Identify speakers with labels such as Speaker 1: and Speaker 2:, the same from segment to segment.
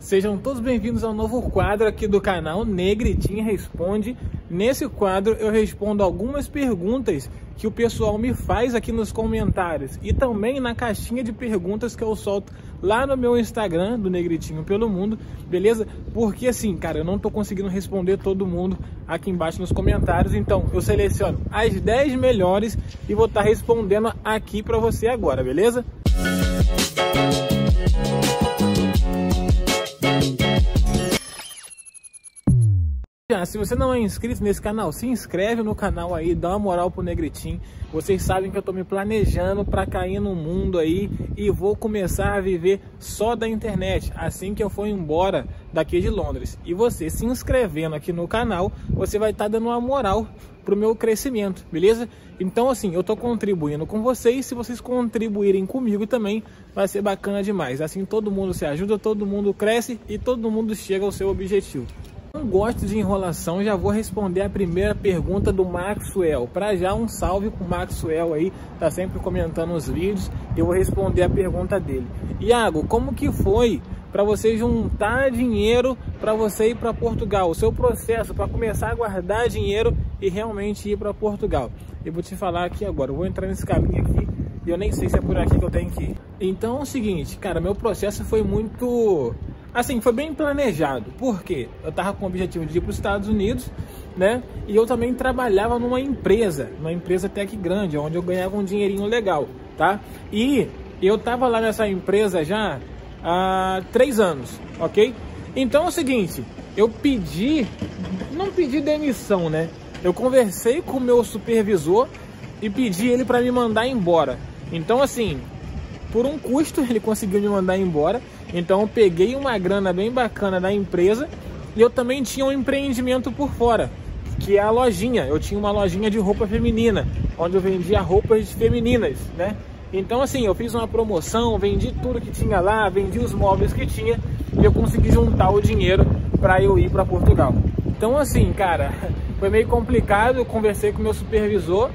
Speaker 1: Sejam todos bem-vindos ao novo quadro aqui do canal Negritinho Responde. Nesse quadro eu respondo algumas perguntas que o pessoal me faz aqui nos comentários e também na caixinha de perguntas que eu solto lá no meu Instagram do Negritinho pelo Mundo, beleza? Porque assim, cara, eu não tô conseguindo responder todo mundo aqui embaixo nos comentários, então eu seleciono as 10 melhores e vou estar tá respondendo aqui para você agora, beleza? Música Ah, se você não é inscrito nesse canal, se inscreve no canal aí, dá uma moral pro Negritim. Vocês sabem que eu tô me planejando para cair no mundo aí e vou começar a viver só da internet assim que eu for embora daqui de Londres. E você se inscrevendo aqui no canal, você vai estar tá dando uma moral pro meu crescimento, beleza? Então assim, eu tô contribuindo com vocês, se vocês contribuírem comigo também, vai ser bacana demais. Assim todo mundo se ajuda, todo mundo cresce e todo mundo chega ao seu objetivo. Não gosto de enrolação, já vou responder a primeira pergunta do Maxwell. Para já, um salve pro Maxwell aí, tá sempre comentando os vídeos. Eu vou responder a pergunta dele. Iago, como que foi para você juntar dinheiro para você ir para Portugal? O seu processo para começar a guardar dinheiro e realmente ir para Portugal? Eu vou te falar aqui agora, eu vou entrar nesse caminho aqui e eu nem sei se é por aqui que eu tenho que ir. Então é o seguinte, cara, meu processo foi muito Assim, foi bem planejado, porque eu estava com o objetivo de ir para os Estados Unidos, né? E eu também trabalhava numa empresa, numa empresa tech grande, onde eu ganhava um dinheirinho legal, tá? E eu estava lá nessa empresa já há três anos, ok? Então é o seguinte, eu pedi, não pedi demissão, né? Eu conversei com o meu supervisor e pedi ele para me mandar embora. Então, assim, por um custo ele conseguiu me mandar embora, então eu peguei uma grana bem bacana da empresa e eu também tinha um empreendimento por fora, que é a lojinha. Eu tinha uma lojinha de roupa feminina, onde eu vendia roupas femininas, né? Então assim, eu fiz uma promoção, vendi tudo que tinha lá, vendi os móveis que tinha e eu consegui juntar o dinheiro para eu ir para Portugal. Então assim, cara, foi meio complicado, eu conversei com meu supervisor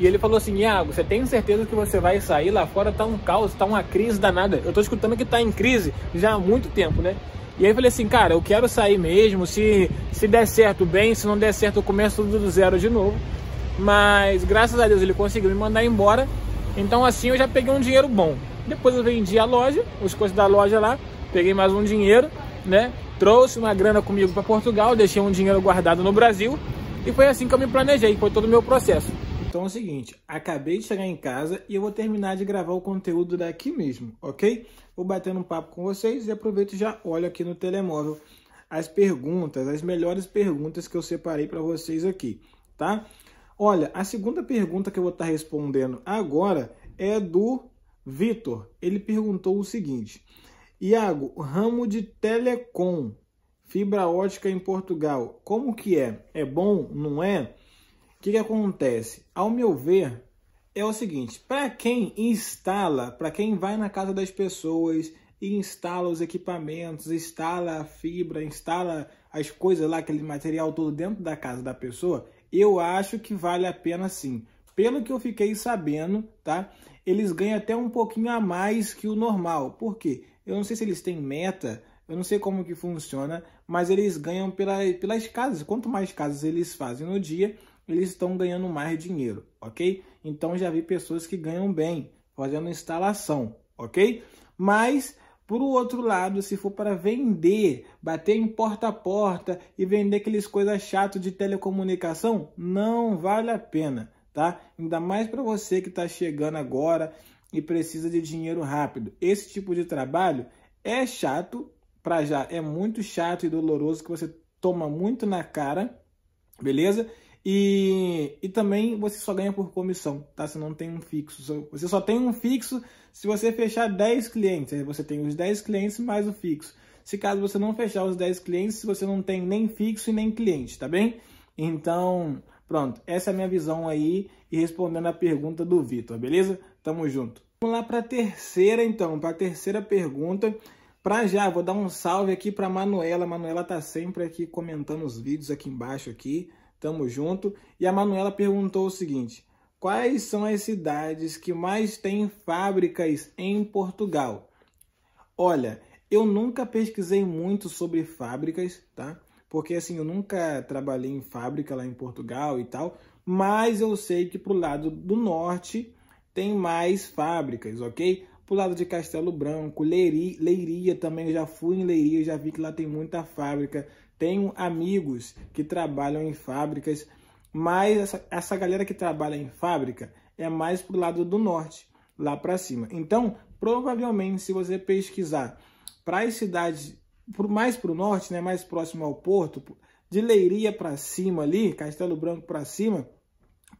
Speaker 1: e ele falou assim: Iago, você tem certeza que você vai sair? Lá fora tá um caos, tá uma crise danada. Eu tô escutando que tá em crise já há muito tempo, né? E aí eu falei assim, cara, eu quero sair mesmo, se, se der certo bem, se não der certo eu começo tudo do zero de novo. Mas graças a Deus ele conseguiu me mandar embora. Então assim eu já peguei um dinheiro bom. Depois eu vendi a loja, os coisas da loja lá, peguei mais um dinheiro, né? Trouxe uma grana comigo para Portugal, deixei um dinheiro guardado no Brasil e foi assim que eu me planejei, foi todo o meu processo. Então é o seguinte, acabei de chegar em casa e eu vou terminar de gravar o conteúdo daqui mesmo, ok? Vou batendo um papo com vocês e aproveito e já olho aqui no telemóvel as perguntas, as melhores perguntas que eu separei para vocês aqui, tá? Olha, a segunda pergunta que eu vou estar tá respondendo agora é do Vitor. Ele perguntou o seguinte: Iago, ramo de telecom, fibra ótica em Portugal, como que é? É bom? Não é? O que, que acontece? Ao meu ver, é o seguinte: para quem instala, para quem vai na casa das pessoas e instala os equipamentos, instala a fibra, instala as coisas lá, aquele material todo dentro da casa da pessoa, eu acho que vale a pena sim. Pelo que eu fiquei sabendo, tá? Eles ganham até um pouquinho a mais que o normal. Por quê? Eu não sei se eles têm meta, eu não sei como que funciona, mas eles ganham pela, pelas casas. Quanto mais casas eles fazem no dia, eles estão ganhando mais dinheiro, ok? Então já vi pessoas que ganham bem fazendo instalação, ok? Mas por outro lado, se for para vender, bater em porta a porta e vender aqueles coisas chatas de telecomunicação, não vale a pena, tá? Ainda mais para você que está chegando agora e precisa de dinheiro rápido. Esse tipo de trabalho é chato, para já é muito chato e doloroso que você toma muito na cara, beleza? E, e também você só ganha por comissão, tá? Você não tem um fixo. Você só tem um fixo se você fechar 10 clientes. Aí você tem os 10 clientes mais o fixo. Se caso você não fechar os 10 clientes, você não tem nem fixo e nem cliente, tá bem? Então, pronto, essa é a minha visão aí e respondendo a pergunta do Vitor, beleza? Tamo junto. Vamos lá para a terceira então, para a terceira pergunta. para já, vou dar um salve aqui para Manuela. Manuela tá sempre aqui comentando os vídeos aqui embaixo aqui. Tamo junto. E a Manuela perguntou o seguinte: Quais são as cidades que mais têm fábricas em Portugal? Olha, eu nunca pesquisei muito sobre fábricas, tá? Porque assim, eu nunca trabalhei em fábrica lá em Portugal e tal, mas eu sei que pro lado do norte tem mais fábricas, ok? Pro lado de Castelo Branco, Leiria, Leiria também, eu já fui em Leiria, já vi que lá tem muita fábrica, tenho amigos que trabalham em fábricas, mas essa, essa galera que trabalha em fábrica é mais pro lado do norte, lá para cima. Então, provavelmente, se você pesquisar para as cidades mais para o norte, né, mais próximo ao porto, de Leiria para cima ali, Castelo Branco para cima,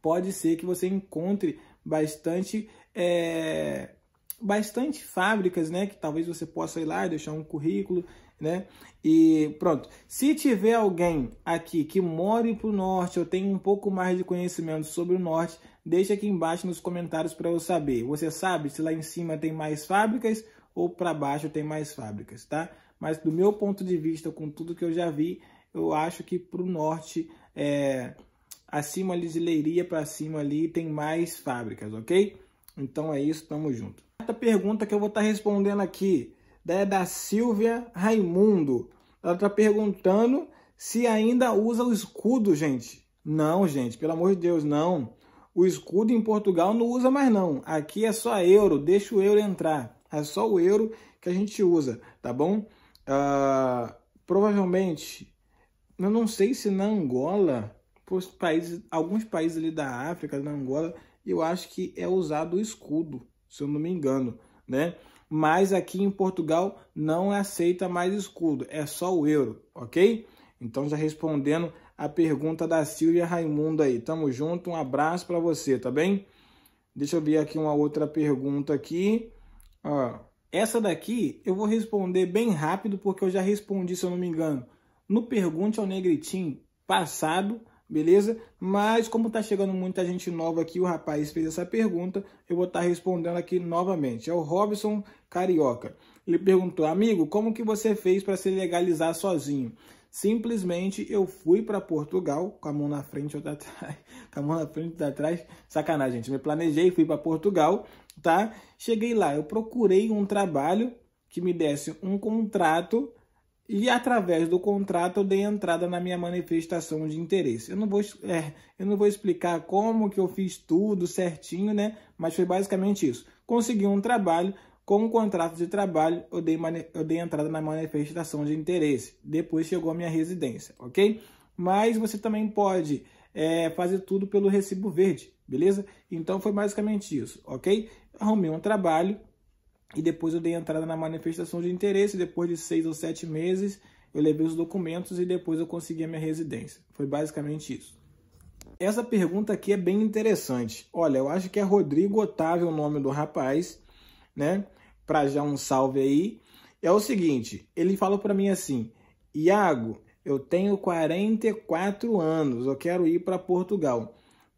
Speaker 1: pode ser que você encontre bastante é, bastante fábricas, né? Que talvez você possa ir lá e deixar um currículo, né? E pronto. Se tiver alguém aqui que mora para o norte, eu tenho um pouco mais de conhecimento sobre o norte, deixa aqui embaixo nos comentários para eu saber. Você sabe se lá em cima tem mais fábricas ou para baixo tem mais fábricas, tá? Mas do meu ponto de vista, com tudo que eu já vi, eu acho que para o norte, é, acima ali de Leiria para cima ali, tem mais fábricas, ok? Então é isso, tamo junto. Esta pergunta que eu vou estar tá respondendo aqui é da Silvia Raimundo. Ela está perguntando se ainda usa o escudo, gente. Não, gente, pelo amor de Deus, não. O escudo em Portugal não usa mais não. Aqui é só euro, deixa o euro entrar. É só o euro que a gente usa, tá bom? Uh, provavelmente, eu não sei se na Angola, países, alguns países ali da África, na Angola, eu acho que é usado o escudo, se eu não me engano, né? Mas aqui em Portugal não aceita mais escudo, é só o euro, ok? Então já respondendo a pergunta da Silvia Raimundo aí. Tamo junto, um abraço para você, tá bem? Deixa eu ver aqui uma outra pergunta aqui. Ó, essa daqui eu vou responder bem rápido porque eu já respondi, se eu não me engano, no Pergunte ao Negritim passado, beleza? Mas como tá chegando muita gente nova aqui, o rapaz fez essa pergunta, eu vou estar tá respondendo aqui novamente. É o Robson Carioca. Ele perguntou: "Amigo, como que você fez para se legalizar sozinho?" Simplesmente eu fui para Portugal com a mão na frente ou atrás, com a mão na frente ou atrás. Sacanagem, gente. Me planejei, fui para Portugal, tá? Cheguei lá, eu procurei um trabalho que me desse um contrato e através do contrato eu dei entrada na minha manifestação de interesse. Eu não vou, é, eu não vou explicar como que eu fiz tudo certinho, né? Mas foi basicamente isso. Consegui um trabalho, com o contrato de trabalho eu dei, eu dei entrada na manifestação de interesse. Depois chegou a minha residência, ok? Mas você também pode é, fazer tudo pelo recibo verde, beleza? Então foi basicamente isso, ok? Arrumei um trabalho, e depois eu dei entrada na manifestação de interesse. Depois de seis ou sete meses, eu levei os documentos e depois eu consegui a minha residência. Foi basicamente isso. Essa pergunta aqui é bem interessante. Olha, eu acho que é Rodrigo Otávio o nome do rapaz, né? Pra já um salve aí. É o seguinte, ele falou para mim assim: "Iago, eu tenho 44 anos, eu quero ir para Portugal.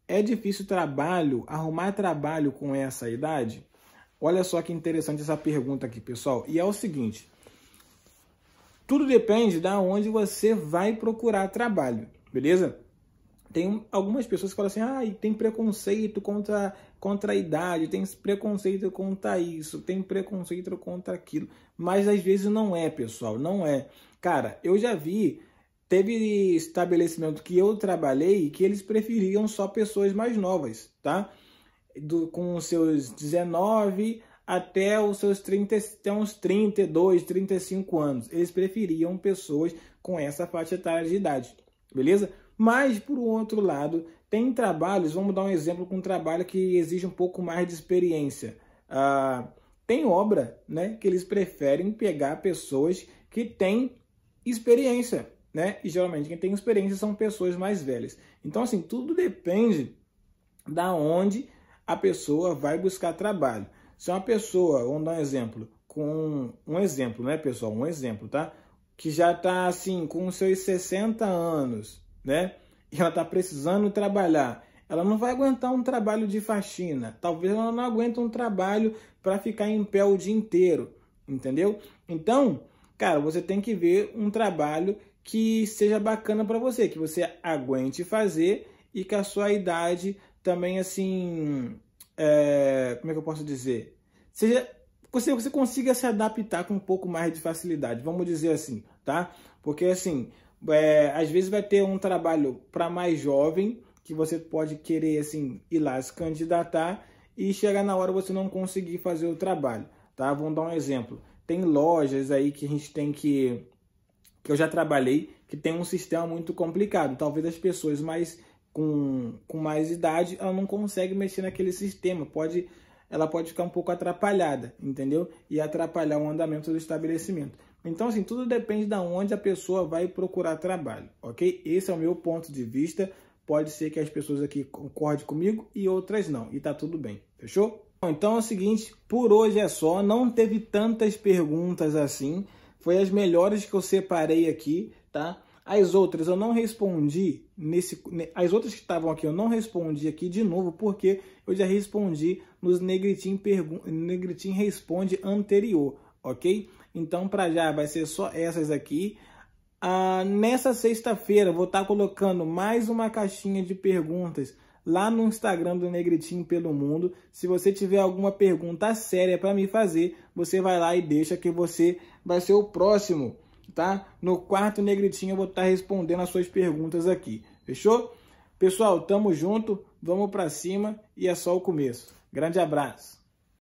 Speaker 1: É difícil trabalho, arrumar trabalho com essa idade?" Olha só que interessante essa pergunta aqui, pessoal. E é o seguinte: tudo depende da de onde você vai procurar trabalho, beleza? Tem algumas pessoas que falam assim: ah, tem preconceito contra, contra a idade, tem preconceito contra isso, tem preconceito contra aquilo. Mas às vezes não é, pessoal, não é. Cara, eu já vi Teve estabelecimento que eu trabalhei que eles preferiam só pessoas mais novas, tá? do, com os seus 19 até os seus 30, até uns 32, 35 anos. Eles preferiam pessoas com essa faixa etária de idade, beleza? Mas, por outro lado, tem trabalhos, vamos dar um exemplo com um trabalho que exige um pouco mais de experiência. Ah, tem obra né, que eles preferem pegar pessoas que têm experiência, né? E geralmente quem tem experiência são pessoas mais velhas. Então, assim, tudo depende da onde a pessoa vai buscar trabalho. Se uma pessoa, vamos dar um exemplo, com um exemplo, né, pessoal? Um exemplo, tá? Que já está assim, com seus 60 anos, né? E ela está precisando trabalhar. Ela não vai aguentar um trabalho de faxina. Talvez ela não aguente um trabalho para ficar em pé o dia inteiro, entendeu? Então, cara, você tem que ver um trabalho que seja bacana para você, que você aguente fazer e que a sua idade também assim. É, como é que eu posso dizer? Seja, você, você consiga se adaptar com um pouco mais de facilidade, vamos dizer assim, tá? Porque assim, é, às vezes vai ter um trabalho para mais jovem que você pode querer assim ir lá se candidatar e chegar na hora você não conseguir fazer o trabalho, tá? Vamos dar um exemplo. Tem lojas aí que a gente tem que que eu já trabalhei que tem um sistema muito complicado. Talvez as pessoas mais com, com mais idade, ela não consegue mexer naquele sistema, pode ela pode ficar um pouco atrapalhada, entendeu? E atrapalhar o andamento do estabelecimento. Então, assim, tudo depende de onde a pessoa vai procurar trabalho, ok? Esse é o meu ponto de vista. Pode ser que as pessoas aqui concordem comigo e outras não, e tá tudo bem, fechou? Então é o seguinte, por hoje é só, não teve tantas perguntas assim, foi as melhores que eu separei aqui, tá? As outras eu não respondi nesse. As outras que estavam aqui eu não respondi aqui de novo, porque eu já respondi nos Negritim, pergun Negritim Responde anterior, ok? Então, para já vai ser só essas aqui. Ah, nessa sexta-feira vou estar tá colocando mais uma caixinha de perguntas lá no Instagram do Negritinho pelo Mundo. Se você tiver alguma pergunta séria para me fazer, você vai lá e deixa que você vai ser o próximo tá? No quarto negritinho eu vou estar tá respondendo as suas perguntas aqui. Fechou? Pessoal, tamo junto, vamos para cima e é só o começo. Grande abraço.